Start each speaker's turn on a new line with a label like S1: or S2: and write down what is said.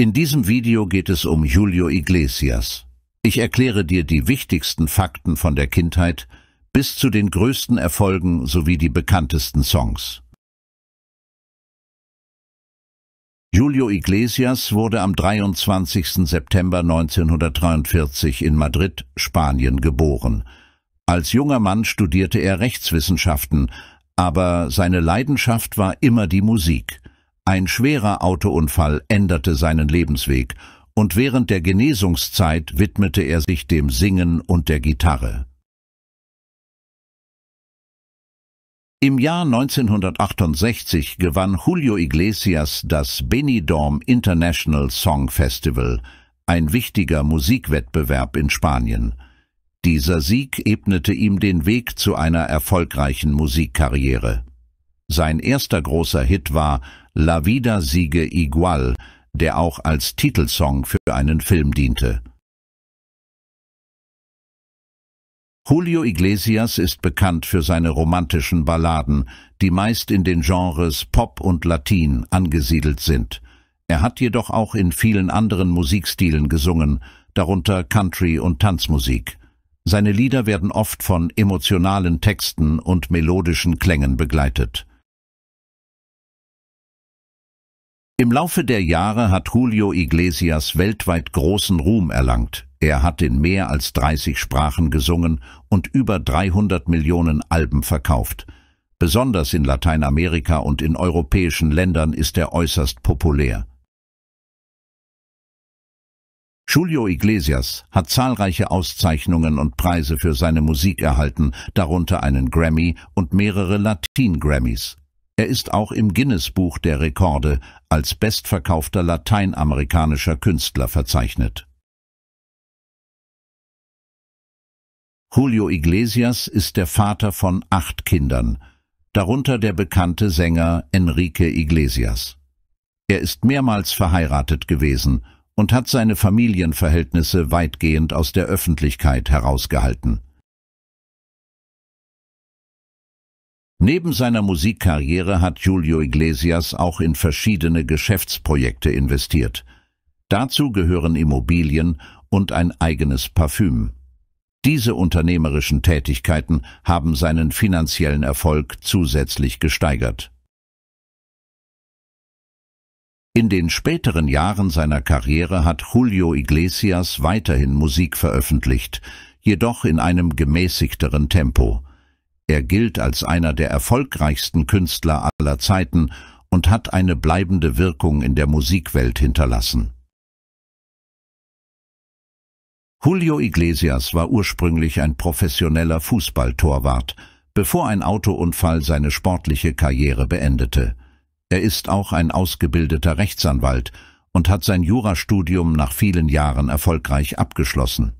S1: In diesem Video geht es um Julio Iglesias. Ich erkläre dir die wichtigsten Fakten von der Kindheit bis zu den größten Erfolgen sowie die bekanntesten Songs. Julio Iglesias wurde am 23. September 1943 in Madrid, Spanien, geboren. Als junger Mann studierte er Rechtswissenschaften, aber seine Leidenschaft war immer die Musik. Ein schwerer Autounfall änderte seinen Lebensweg und während der Genesungszeit widmete er sich dem Singen und der Gitarre. Im Jahr 1968 gewann Julio Iglesias das Benidorm International Song Festival, ein wichtiger Musikwettbewerb in Spanien. Dieser Sieg ebnete ihm den Weg zu einer erfolgreichen Musikkarriere. Sein erster großer Hit war La Vida Siege Igual, der auch als Titelsong für einen Film diente. Julio Iglesias ist bekannt für seine romantischen Balladen, die meist in den Genres Pop und Latin angesiedelt sind. Er hat jedoch auch in vielen anderen Musikstilen gesungen, darunter Country und Tanzmusik. Seine Lieder werden oft von emotionalen Texten und melodischen Klängen begleitet. Im Laufe der Jahre hat Julio Iglesias weltweit großen Ruhm erlangt. Er hat in mehr als 30 Sprachen gesungen und über 300 Millionen Alben verkauft. Besonders in Lateinamerika und in europäischen Ländern ist er äußerst populär. Julio Iglesias hat zahlreiche Auszeichnungen und Preise für seine Musik erhalten, darunter einen Grammy und mehrere Latin-Grammys. Er ist auch im Guinness-Buch der Rekorde als bestverkaufter lateinamerikanischer Künstler verzeichnet. Julio Iglesias ist der Vater von acht Kindern, darunter der bekannte Sänger Enrique Iglesias. Er ist mehrmals verheiratet gewesen und hat seine Familienverhältnisse weitgehend aus der Öffentlichkeit herausgehalten. Neben seiner Musikkarriere hat Julio Iglesias auch in verschiedene Geschäftsprojekte investiert. Dazu gehören Immobilien und ein eigenes Parfüm. Diese unternehmerischen Tätigkeiten haben seinen finanziellen Erfolg zusätzlich gesteigert. In den späteren Jahren seiner Karriere hat Julio Iglesias weiterhin Musik veröffentlicht, jedoch in einem gemäßigteren Tempo. Er gilt als einer der erfolgreichsten Künstler aller Zeiten und hat eine bleibende Wirkung in der Musikwelt hinterlassen. Julio Iglesias war ursprünglich ein professioneller Fußballtorwart, bevor ein Autounfall seine sportliche Karriere beendete. Er ist auch ein ausgebildeter Rechtsanwalt und hat sein Jurastudium nach vielen Jahren erfolgreich abgeschlossen.